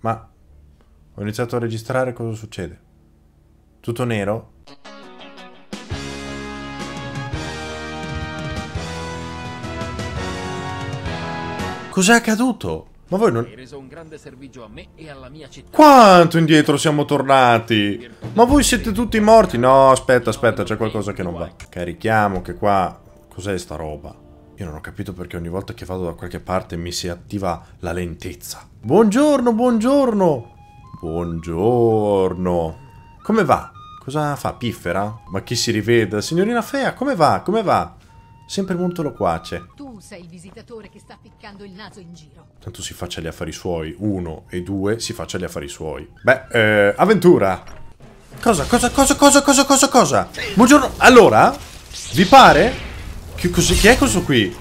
Ma ho iniziato a registrare cosa succede. Tutto nero? Cos'è accaduto? Ma voi non... Quanto indietro siamo tornati? Ma voi siete tutti morti? No, aspetta, aspetta, c'è qualcosa che non va. Carichiamo che qua... Cos'è sta roba? Io non ho capito perché ogni volta che vado da qualche parte mi si attiva la lentezza. Buongiorno, buongiorno! Buongiorno! Come va? Cosa fa? Piffera? Ma chi si rivede? Signorina Fea, come va? Come va? Sempre molto loquace. Tu sei il visitatore che sta ficcando il naso in giro. Tanto si faccia gli affari suoi. Uno e due, si faccia gli affari suoi. Beh, eh, avventura! Cosa, cosa, cosa, cosa, cosa, cosa, cosa? Buongiorno! Allora? Vi pare? Che, cos'è? Chi è questo qui?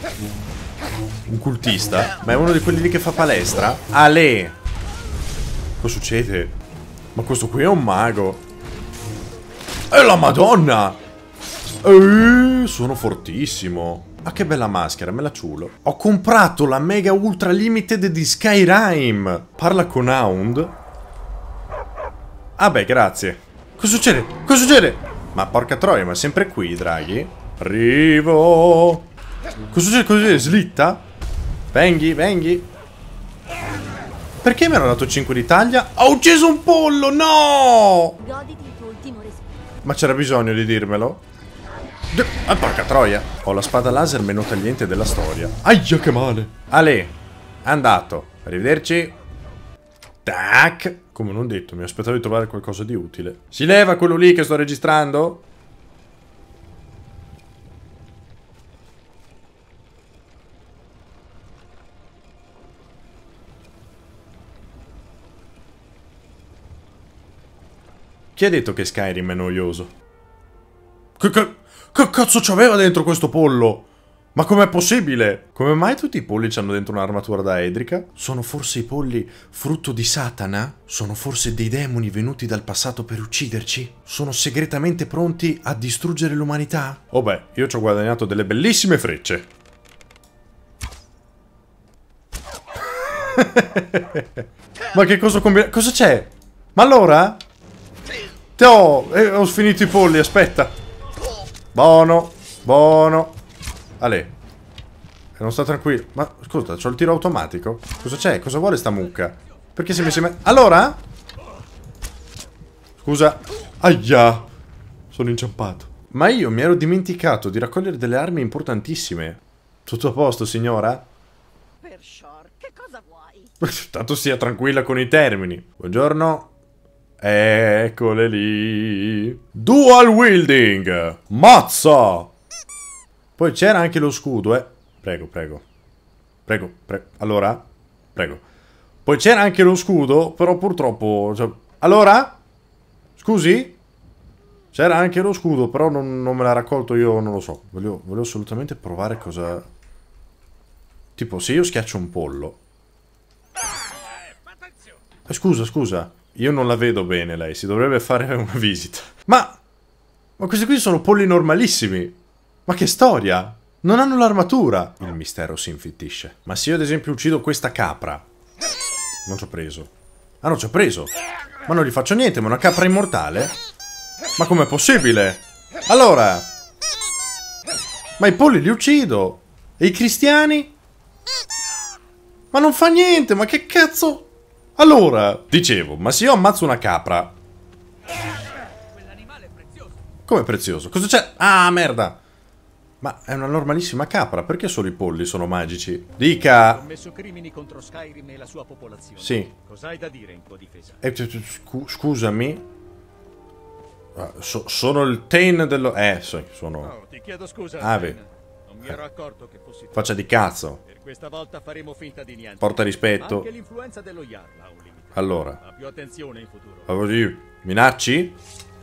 Un cultista? Ma è uno di quelli lì che fa palestra? Ale! Cosa succede? Ma questo qui è un mago. E la madonna! Eeeh, sono fortissimo. Ma che bella maschera, me la ciulo. Ho comprato la Mega Ultra Limited di Skyrim! Parla con Hound. Ah beh, grazie. Cosa succede? Cosa succede? Ma porca troia, ma è sempre qui, draghi. Arrivo. Cosa c'è Così slitta? Venghi, venghi. Perché mi hanno dato 5 di taglia? Ho ucciso un pollo, no! Ma c'era bisogno di dirmelo? D ah, porca troia. Ho la spada laser meno tagliente della storia. Aia, che male. Ale, andato. Arrivederci. Tac. Come non detto, mi aspettavo di trovare qualcosa di utile. Si leva quello lì che sto registrando? Chi ha detto che Skyrim è noioso? Che, che, che cazzo c'aveva dentro questo pollo? Ma com'è possibile? Come mai tutti i polli hanno dentro un'armatura da edrica? Sono forse i polli frutto di Satana? Sono forse dei demoni venuti dal passato per ucciderci? Sono segretamente pronti a distruggere l'umanità? Oh beh, io ci ho guadagnato delle bellissime frecce. Ma che cosa combina... Cosa c'è? Ma allora? Te ho, eh, ho sfinito i polli, aspetta. Buono, buono. Ale. Non sta tranquillo. Ma scusa, c'ho il tiro automatico. Cosa c'è? Cosa vuole sta mucca? Perché si è messa in mezzo? Allora? Scusa. Aia. Sono inciampato. Ma io mi ero dimenticato di raccogliere delle armi importantissime. Tutto a posto, signora? Per sure, che cosa vuoi? Tanto sia tranquilla con i termini. Buongiorno. Eccole lì. Dual wielding. Mazza. Poi c'era anche lo scudo, eh. Prego, prego. Prego, prego. Allora? Prego. Poi c'era anche lo scudo, però purtroppo... Cioè... Allora? Scusi? C'era anche lo scudo, però non, non, me l'ha raccolto io, non lo so. Voglio, voglio assolutamente provare cosa... Tipo, se io schiaccio un pollo... Eh, scusa, scusa. Io non la vedo bene lei, si dovrebbe fare una visita. Ma... Ma questi qui sono polli normalissimi. Ma che storia? Non hanno l'armatura. Il mistero si infittisce. Ma se io ad esempio uccido questa capra... Non ci ho preso. Ah non ci ho preso. Ma non gli faccio niente, ma una capra immortale? Ma com'è possibile? Allora... Ma i polli li uccido. E i cristiani? Ma non fa niente, ma che cazzo... Allora, dicevo, ma se io ammazzo una capra... Come prezioso? Cosa c'è? Ah, merda! Ma è una normalissima capra, perché solo i polli sono magici? Dica! Sì. Cos'hai da dire in Eh, scu scusami. Ah, so sono il Tain dello... Eh, sono... ti chiedo scusa. Ah, beh. Mi ero accorto che fossi Faccia di cazzo. Per questa volta faremo finta di niente. Porta rispetto. Anche l'influenza dello Jarl ha un limite. Allora. Ma più attenzione in futuro. Così. Minacci?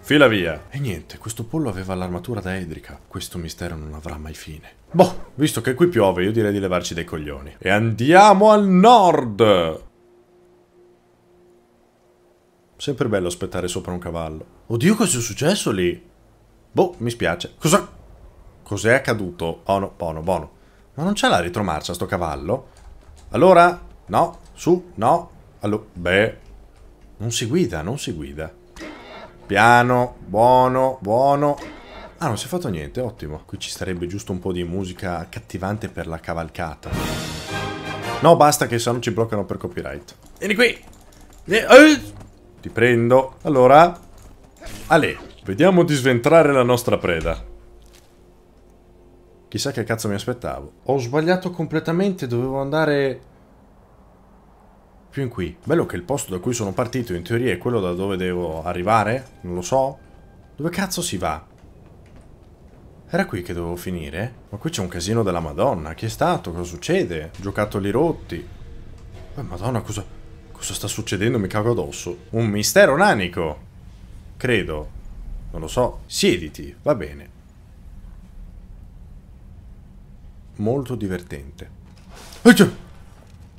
Fila via. E niente, questo pollo aveva l'armatura da Edrica. Questo mistero non avrà mai fine. Boh, visto che qui piove, io direi di levarci dei coglioni. E andiamo al nord! Sempre bello aspettare sopra un cavallo. Oddio, cosa è successo lì? Boh, mi spiace. Cosa... Cos'è accaduto? Oh no, buono, buono. Ma non c'è la retromarcia sto cavallo? Allora? No, su, no. Allora, beh. Non si guida, non si guida. Piano, buono, buono. Ah, non si è fatto niente, ottimo. Qui ci sarebbe giusto un po' di musica accattivante per la cavalcata. No, basta che se no ci bloccano per copyright. Vieni qui! Eh. Ti prendo. Allora... Ale, vediamo di sventrare la nostra preda. Chissà che cazzo mi aspettavo. Ho sbagliato completamente, dovevo andare più in qui. Bello che il posto da cui sono partito in teoria è quello da dove devo arrivare, non lo so. Dove cazzo si va? Era qui che dovevo finire? Ma qui c'è un casino della madonna, che è stato? Cosa succede? Giocattoli rotti. Oh, madonna, cosa... cosa sta succedendo? Mi cago addosso. Un mistero nanico! Credo. Non lo so. Siediti, va bene. molto divertente. Eh, cioè,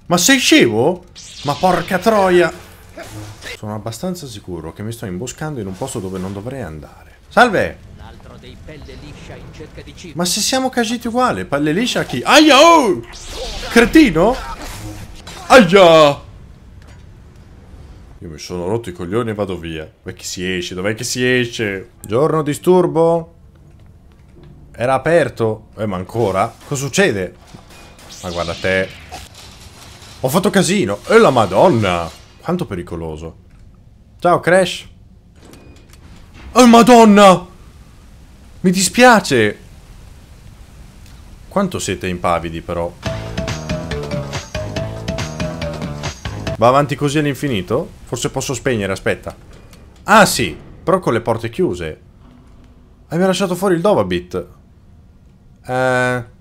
ma sei scemo? Ma porca troia! Sono abbastanza sicuro che mi sto imboscando in un posto dove non dovrei andare. Salve! Ma se siamo casiti uguali, pelle liscia a chi? Aia! Oh! Cretino! Aia! Io mi sono rotto i coglioni e vado via. Dov'è che si esce? Dov'è che si esce? Giorno disturbo? Era aperto. Eh, ma ancora? Cosa succede? Ma guarda te. Ho fatto casino. E eh, la madonna. Quanto pericoloso. Ciao, Crash. Oh, madonna. Mi dispiace. Quanto siete impavidi, però. Va avanti così all'infinito? Forse posso spegnere, aspetta. Ah, sì. Però con le porte chiuse. Hai mi lasciato fuori il Dovabit. Eh...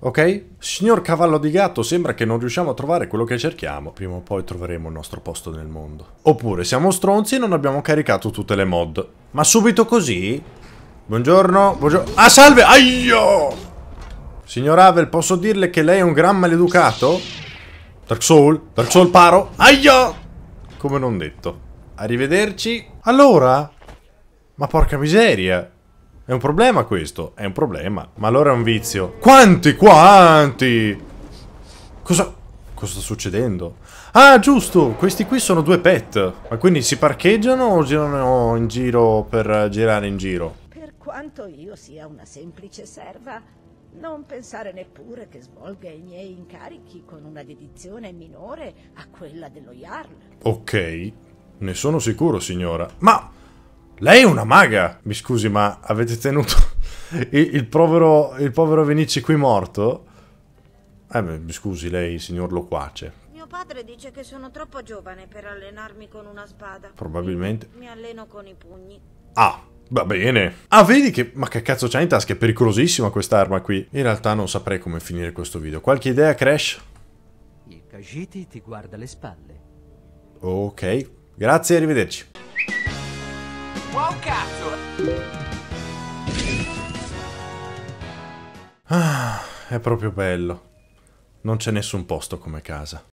Ok? Signor cavallo di gatto, sembra che non riusciamo a trovare quello che cerchiamo. Prima o poi troveremo il nostro posto nel mondo. Oppure siamo stronzi e non abbiamo caricato tutte le mod. Ma subito così? Buongiorno, buongiorno... Ah, salve! Aio! Signor Avel, posso dirle che lei è un gran maleducato? Dark Soul? Dark Soul paro? Aio! Come non detto. Arrivederci. Allora? Ma porca miseria! È un problema questo? È un problema. Ma allora è un vizio. Quanti, quanti? Cosa... Cosa sta succedendo? Ah, giusto! Questi qui sono due pet. Ma quindi si parcheggiano o girano in giro per girare in giro? Per quanto io sia una semplice serva, non pensare neppure che svolga i miei incarichi con una dedizione minore a quella dello Jarl. Ok, ne sono sicuro, signora. Ma lei è una maga! Mi scusi, ma avete tenuto il, il, povero, il povero Venici qui morto? Eh beh, mi scusi lei, signor Loquace. Mio padre dice che sono troppo giovane per allenarmi con una spada. Probabilmente. Mi, alleno con i pugni. Ah, Va bene. Ah, vedi che... Ma che cazzo c'ha in tasca? È pericolosissima quest'arma qui. In realtà non saprei come finire questo video. Qualche idea, Crash? Il Kajiti ti guarda le spalle. Ok. Grazie arrivederci. Wow cazzo! Ah, è proprio bello. Non c'è nessun posto come casa.